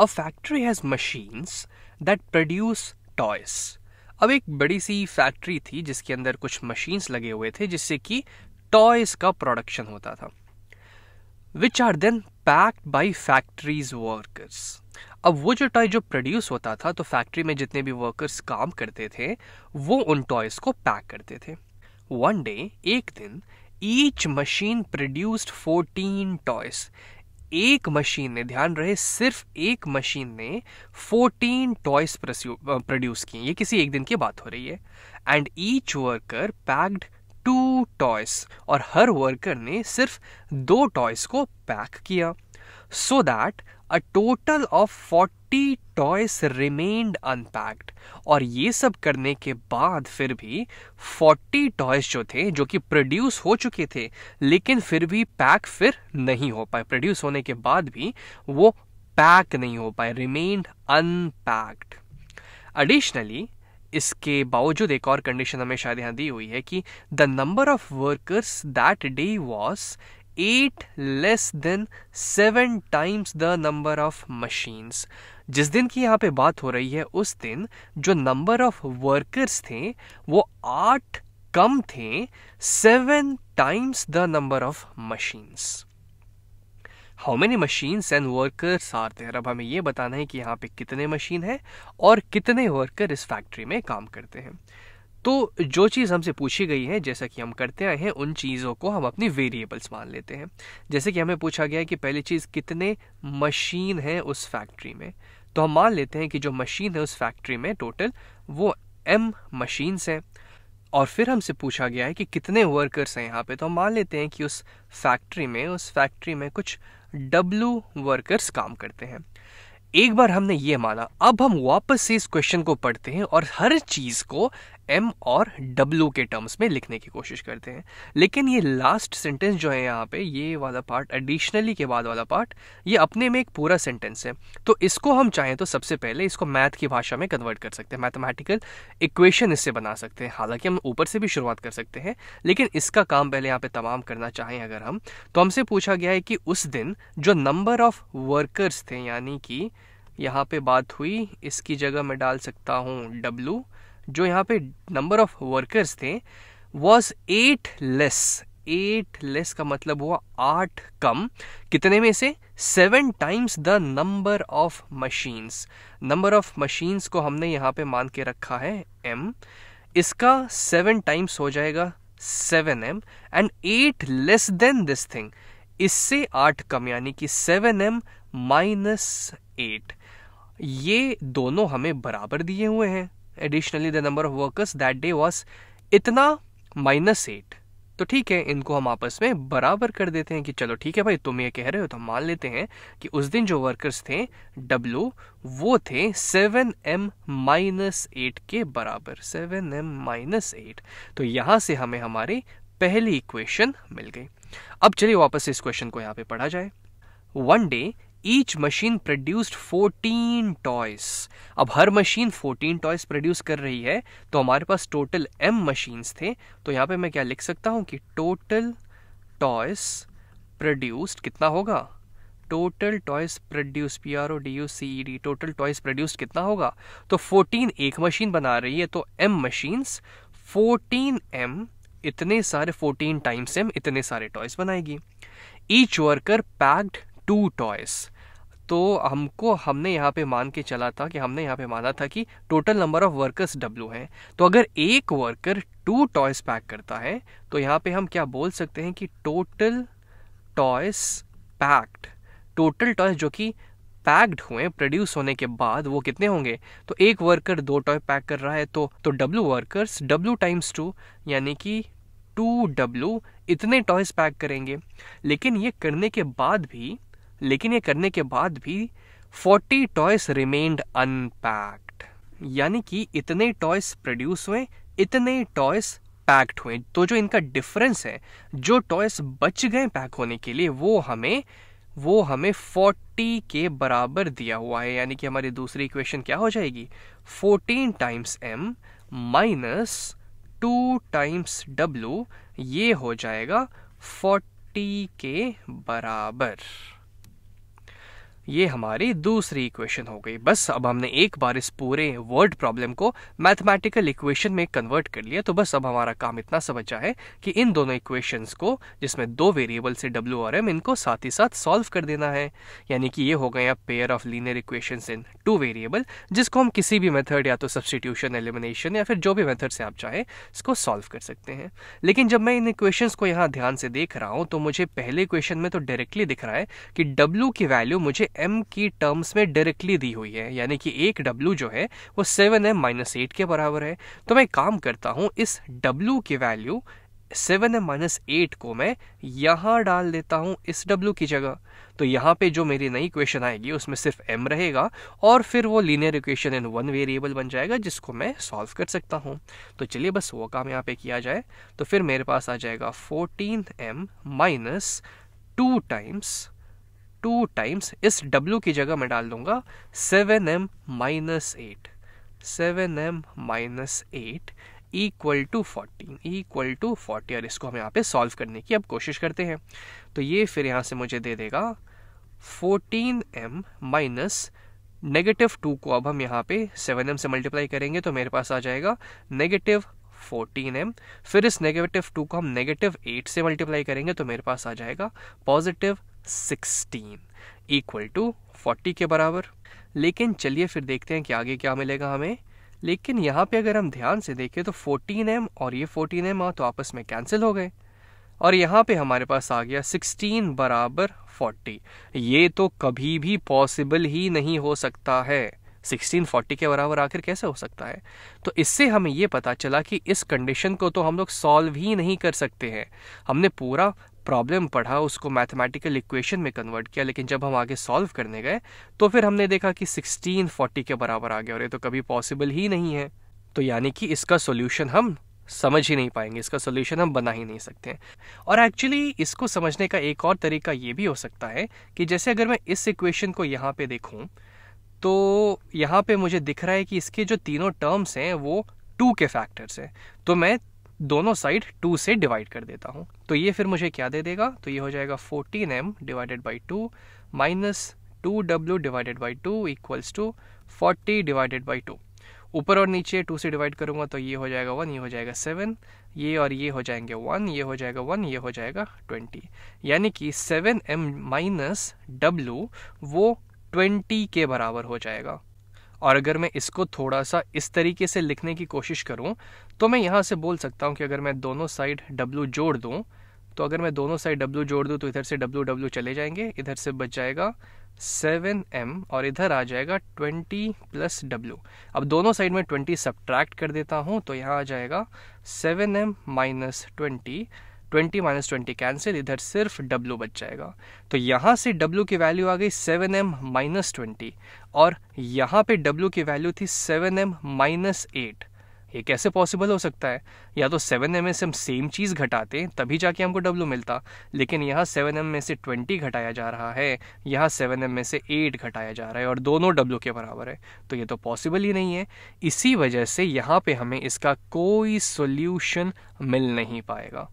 a factory has machines that produce toys अब एक बड़ी सी फैक्ट्री थी जिसके अंदर कुछ मशीन्स लगे हुए थे जिससे कि टॉयस का प्रोडक्शन होता था which are then packed by factories workers अब वो जो टॉय जो प्रोड्यूस होता था तो फैक्ट्री में जितने भी वर्कर्स काम करते थे वो उन टॉयस को पैक करते थे वन डे एक दिन each machine produced fourteen toys एक मशीन ने ध्यान रहे सिर्फ एक मशीन ने 14 टॉयस प्रोड्यूस किए ये किसी एक दिन की बात हो रही है and each worker packed two toys और हर वर्कर ने सिर्फ दो टॉयस को पैक किया so that a total of forty toys remained unpacked और ये सब करने के बाद फिर भी फोर्टी टॉयस जो थे जो कि प्रोड्यूस हो चुके थे लेकिन फिर भी पैक फिर नहीं हो पाए प्रोड्यूस होने के बाद भी वो पैक नहीं हो पाए रिमेन्ड अनपैक्ड एडिशनली इसके बावजूद एक और कंडीशन हमें शायद यहाँ दी हुई है कि the number of workers that day was eight less than seven times the number of machines जिस दिन की यहाँ पे बात हो रही है उस दिन जो नंबर ऑफ वर्कर्स थे वो आठ कम थे seven times the number of machines how many machines and workers are there अब हमें ये बताना है कि यहाँ पे कितने मशीन है और कितने वर्कर इस फैक्ट्री में काम करते हैं तो जो चीज़ हमसे पूछी गई है जैसा कि हम करते आए हैं उन चीज़ों को हम अपनी वेरिएबल्स मान लेते हैं जैसे कि हमें पूछा गया है कि पहली चीज़ कितने मशीन हैं उस फैक्ट्री में तो हम मान लेते हैं कि जो मशीन है उस फैक्ट्री में टोटल वो एम मशीन्स हैं और फिर हमसे पूछा गया है कि कितने वर्कर्स हैं यहाँ पे तो हम मान लेते हैं कि उस फैक्ट्री में उस फैक्ट्री में कुछ डब्लू वर्कर्स काम करते हैं एक बार हमने ये माना अब हम वापस से इस क्वेश्चन को पढ़ते हैं और हर चीज़ को एम और डब्ल्यू के टर्म्स में लिखने की कोशिश करते हैं लेकिन ये लास्ट सेंटेंस जो है यहाँ पे ये वाला पार्ट एडिशनली के बाद वाला पार्ट ये अपने में एक पूरा सेंटेंस है तो इसको हम चाहें तो सबसे पहले इसको मैथ की भाषा में कन्वर्ट कर सकते हैं मैथमेटिकल इक्वेशन इससे बना सकते हैं हालांकि हम ऊपर से भी शुरुआत कर सकते हैं लेकिन इसका काम पहले यहाँ पे तमाम करना चाहें अगर हम तो हमसे पूछा गया है कि उस दिन जो नंबर ऑफ वर्कर्स थे यानी कि यहाँ पे बात हुई इसकी जगह मैं डाल सकता हूँ डब्लू जो यहाँ पे नंबर ऑफ वर्कर्स थे was eight less eight less का मतलब हुआ आठ कम कितने में से seven times the number of machines number of machines को हमने यहाँ पे मान के रखा है एम इसका सेवन टाइम्स हो जाएगा seven M and eight less than this thing इससे आठ कम यानी कि सेवन एम माइनस एट ये दोनों हमें बराबर दिए हुए हैं additionally the number of workers that day was इतना माइनस एट तो ठीक है इनको हम आपस में बराबर कर देते हैं कि चलो ठीक है भाई तुम ये कह रहे हो तो मान लेते हैं कि उस दिन जो वर्कर्स थे W वो थे सेवन एम माइनस एट के बराबर सेवन एम माइनस एट तो यहाँ से हमें हमारी पहली इक्वेशन मिल गई अब चलिए वापस इस क्वेश्चन को यहाँ पे पढ़ा जाए one day each machine produced 14 toys अब हर मशीन 14 टॉयस प्रोड्यूस कर रही है तो हमारे पास टोटल एम मशीन्स थे तो यहां पे मैं क्या लिख सकता हूं कि टोटल टॉयस प्रोड्यूस्ड कितना होगा total toys produce P R O D U C D total toys produce कितना होगा तो 14 एक मशीन बना रही है तो एम मशीन्स 14 एम इतने सारे 14 टाइम्स एम इतने सारे टॉयस बनाएगी each worker packed two toys तो हमको हमने यहाँ पे मान के चला था कि हमने यहाँ पे माना था कि total number of workers W हैं तो अगर एक वर्कर टू टॉयस पैक करता है तो यहाँ पे हम क्या बोल सकते हैं कि total toys packed total toys जो कि पैक्ड हुए प्रोड्यूस होने के बाद वो कितने होंगे तो एक वर्कर दो टॉय पैक कर रहा है तो तो W workers W times two यानी कि टू डब्ल्यू इतने टॉयज पैक करेंगे लेकिन ये करने के बाद भी लेकिन ये करने के बाद भी 40 टॉयस रिमेन्ड अनपैक्ड यानी कि इतने टॉयस प्रोड्यूस हुए इतने टॉयस पैक्ड हुए तो जो इनका डिफरेंस है जो टॉयस बच गए पैक होने के लिए वो हमें वो हमें 40 के बराबर दिया हुआ है यानी कि हमारी दूसरी इक्वेशन क्या हो जाएगी 14 times M minus two times W ये हो जाएगा 40 के बराबर ये हमारी दूसरी इक्वेशन हो गई बस अब हमने एक बार इस पूरे वर्ड प्रॉब्लम को मैथमेटिकल इक्वेशन में कन्वर्ट कर लिया तो बस अब हमारा काम इतना बचा है कि इन दोनों इक्वेशंस को जिसमें दो वेरिएबल से डब्ल्यू और एम इनको साथ ही साथ सॉल्व कर देना है यानी कि ये हो गए अब pair of linear equation in two variable जिसको हम किसी भी मेथड या तो सब्सटीट्यूशन एलिमिनेशन या फिर जो भी मेथड से आप चाहे इसको सॉल्व कर सकते हैं लेकिन जब मैं इन इक्वेशन को यहाँ ध्यान से देख रहा हूँ तो मुझे पहले इक्वेशन में तो डायरेक्टली दिख रहा है कि डब्ल्यू की वैल्यू मुझे एम की टर्म्स में डायरेक्टली दी हुई है यानी कि एक डब्ल्यू जो है वो सेवन एम माइनस एट के बराबर है तो मैं काम करता हूँ इस डब्ल्यू की value seven M minus eight को मैं यहाँ डाल देता हूँ इस डब्ल्यू की जगह तो यहाँ पे जो मेरी नई इक्वेशन आएगी उसमें सिर्फ एम रहेगा और फिर वो linear equation in one variable बन जाएगा जिसको मैं सॉल्व कर सकता हूँ तो चलिए बस वो काम यहाँ पे किया जाए तो फिर मेरे पास आ जाएगा fourteen M minus two times two times इस w की जगह मैं डाल दूंगा seven M minus eight seven M minus eight equal to fourteen equal to forty और इसको हम यहाँ पे सॉल्व करने की अब कोशिश करते हैं तो ये फिर यहाँ से मुझे दे देगा fourteen M minus negative two को अब हम यहाँ पे सेवन एम से मल्टीप्लाई करेंगे तो मेरे पास आ जाएगा नेगेटिव फोर्टीन एम फिर इस नेगेटिव टू को हम नेगेटिव एट से मल्टीप्लाई करेंगे तो मेरे पास आ जाएगा पॉजिटिव 16 इक्वल टू 40 के बराबर लेकिन चलिए फिर देखते हैं कि आगे क्या मिलेगा हमें लेकिन यहाँ पे अगर हम ध्यान से देखें तो 14m और ये 14m आ तो आपस में कैंसिल हो गए और यहाँ पे हमारे पास आ गया 16 बराबर 40 ये तो कभी भी पॉसिबल ही नहीं हो सकता है 16 40 के बराबर आखिर कैसे हो सकता है तो इससे हमें ये पता चला कि इस कंडीशन को तो हम लोग सॉल्व ही नहीं कर सकते हैं हमने पूरा प्रॉब्लम पढ़ा उसको मैथमेटिकल इक्वेशन में कन्वर्ट किया लेकिन जब हम आगे सॉल्व करने गए तो फिर हमने देखा कि सिक्सटीन फोर्टी के बराबर आ गया और ये तो कभी पॉसिबल ही नहीं है तो यानी कि इसका सोल्यूशन हम समझ ही नहीं पाएंगे इसका सोल्यूशन हम बना ही नहीं सकते हैं और एक्चुअली इसको समझने का एक और तरीका ये भी हो सकता है कि जैसे अगर मैं इस इक्वेशन को यहाँ पे देखूँ तो यहाँ पे मुझे दिख रहा है कि इसके जो तीनों टर्म्स हैं वो टू के फैक्टर्स हैं तो मैं दोनों साइड टू से डिवाइड कर देता हूँ तो ये फिर मुझे क्या दे देगा तो ये हो जाएगा fourteen M divided by two minus two W divided by two equals to forty divided by two ऊपर और नीचे टू से डिवाइड करूँगा तो ये हो जाएगा वन ये हो जाएगा सेवन ये और ये हो जाएंगे वन ये हो जाएगा वन ये हो जाएगा ट्वेंटी यानी कि सेवन एम माइनस डब्ल्यू वो ट्वेंटी के बराबर हो जाएगा और अगर मैं इसको थोड़ा सा इस तरीके से लिखने की कोशिश करूँ तो मैं यहाँ से बोल सकता हूँ कि अगर मैं दोनों साइड डब्ल्यू जोड़ दूँ तो अगर मैं दोनों साइड डब्लू जोड़ दूँ तो इधर से डब्लू W चले जाएंगे इधर से बच जाएगा सेवन एम और इधर आ जाएगा ट्वेंटी प्लस डब्ल्यू अब दोनों साइड में ट्वेंटी सब्ट्रैक्ट कर देता हूँ तो यहाँ आ जाएगा seven M minus twenty twenty minus twenty cancel इधर सिर्फ डब्लू बच जाएगा तो यहाँ से डब्लू की वैल्यू आ गई सेवन एम माइनस ट्वेंटी और यहाँ पे डब्लू की वैल्यू थी सेवन एम माइनस एट ये कैसे पॉसिबल हो सकता है या तो सेवन एम से हम सेम चीज़ घटाते तभी जाके हमको डब्लू मिलता लेकिन यहाँ सेवन एम में से ट्वेंटी घटाया जा रहा है यहाँ सेवन एम में से एट घटाया जा रहा है और दोनों डब्लू के बराबर है तो ये तो पॉसिबल ही नहीं है इसी वजह से यहाँ पे हमें इसका कोई सोल्यूशन मिल नहीं पाएगा